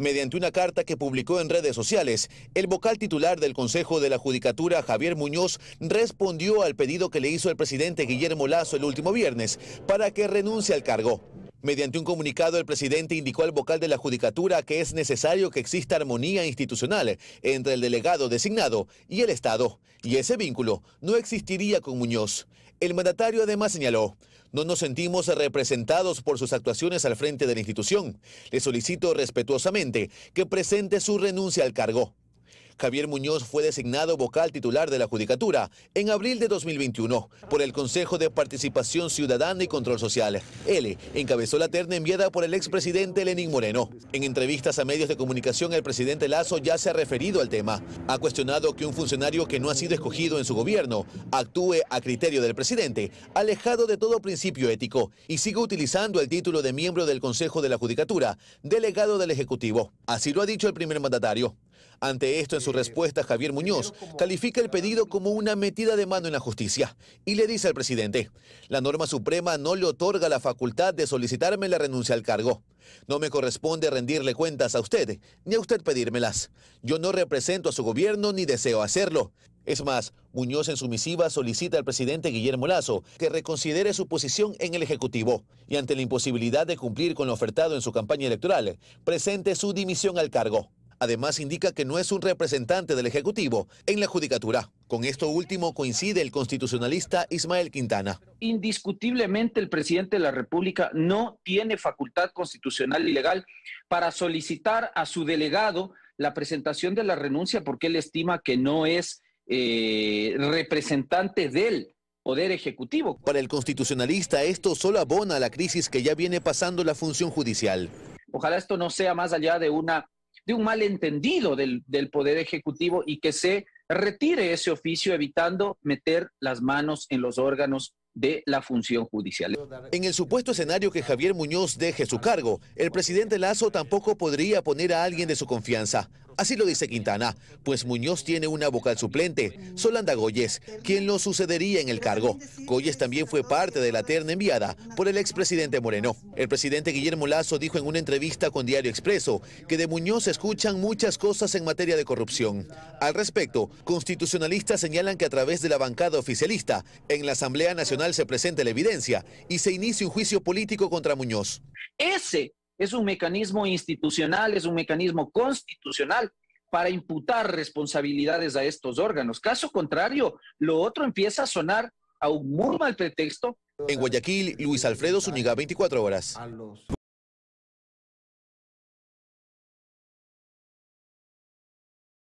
Mediante una carta que publicó en redes sociales, el vocal titular del Consejo de la Judicatura, Javier Muñoz, respondió al pedido que le hizo el presidente Guillermo Lazo el último viernes para que renuncie al cargo. Mediante un comunicado, el presidente indicó al vocal de la Judicatura que es necesario que exista armonía institucional entre el delegado designado y el Estado, y ese vínculo no existiría con Muñoz. El mandatario además señaló, no nos sentimos representados por sus actuaciones al frente de la institución. Le solicito respetuosamente que presente su renuncia al cargo. Javier Muñoz fue designado vocal titular de la Judicatura en abril de 2021 por el Consejo de Participación Ciudadana y Control Social. Él encabezó la terna enviada por el expresidente Lenín Moreno. En entrevistas a medios de comunicación, el presidente Lazo ya se ha referido al tema. Ha cuestionado que un funcionario que no ha sido escogido en su gobierno actúe a criterio del presidente, alejado de todo principio ético, y sigue utilizando el título de miembro del Consejo de la Judicatura, delegado del Ejecutivo. Así lo ha dicho el primer mandatario. Ante esto, en su respuesta, Javier Muñoz califica el pedido como una metida de mano en la justicia y le dice al presidente, la norma suprema no le otorga la facultad de solicitarme la renuncia al cargo. No me corresponde rendirle cuentas a usted, ni a usted pedírmelas. Yo no represento a su gobierno ni deseo hacerlo. Es más, Muñoz en su misiva solicita al presidente Guillermo Lazo que reconsidere su posición en el Ejecutivo y ante la imposibilidad de cumplir con lo ofertado en su campaña electoral, presente su dimisión al cargo. Además, indica que no es un representante del Ejecutivo en la Judicatura. Con esto último coincide el constitucionalista Ismael Quintana. Indiscutiblemente el presidente de la República no tiene facultad constitucional y legal para solicitar a su delegado la presentación de la renuncia porque él estima que no es eh, representante del Poder Ejecutivo. Para el constitucionalista esto solo abona a la crisis que ya viene pasando la función judicial. Ojalá esto no sea más allá de una de un malentendido del, del Poder Ejecutivo y que se retire ese oficio evitando meter las manos en los órganos de la función judicial. En el supuesto escenario que Javier Muñoz deje su cargo, el presidente Lazo tampoco podría poner a alguien de su confianza. Así lo dice Quintana, pues Muñoz tiene una vocal suplente, Solanda Goyes, quien lo sucedería en el cargo. Goyes también fue parte de la terna enviada por el expresidente Moreno. El presidente Guillermo Lazo dijo en una entrevista con Diario Expreso que de Muñoz se escuchan muchas cosas en materia de corrupción. Al respecto, constitucionalistas señalan que a través de la bancada oficialista, en la Asamblea Nacional se presenta la evidencia y se inicia un juicio político contra Muñoz. Ese es un mecanismo institucional, es un mecanismo constitucional para imputar responsabilidades a estos órganos. Caso contrario, lo otro empieza a sonar a un muy mal pretexto. En Guayaquil, Luis Alfredo Zuniga, 24 horas.